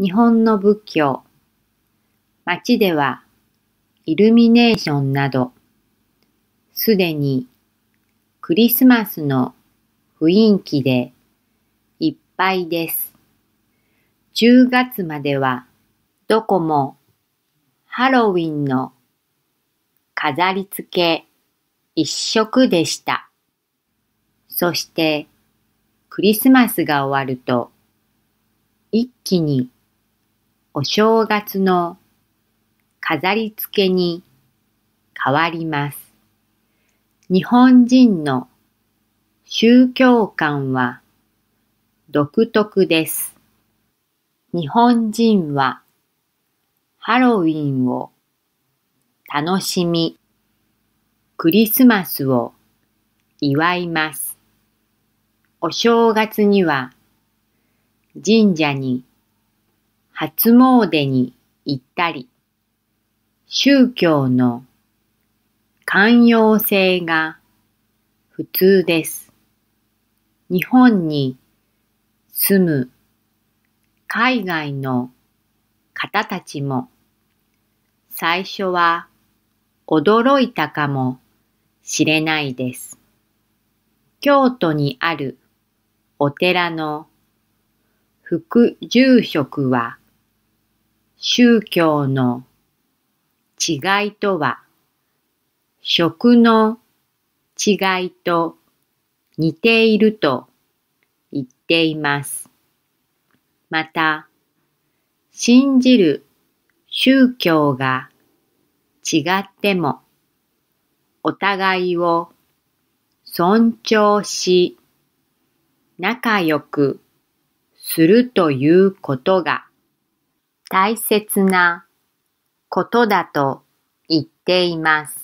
日本の仏教街ではイルミネーションなどすでにクリスマスの雰囲気でいっぱいです。10月まではどこもハロウィンの飾り付け一色でした。そしてクリスマスが終わると一気にお正月の飾り付けに変わります。日本人の宗教観は独特です。日本人はハロウィンを楽しみ、クリスマスを祝います。お正月には神社に初詣に行ったり、宗教の寛容性が普通です。日本に住む海外の方たちも最初は驚いたかもしれないです。京都にあるお寺の副住職は宗教の違いとは、食の違いと似ていると言っています。また、信じる宗教が違っても、お互いを尊重し、仲良くするということが大切なことだと言っています。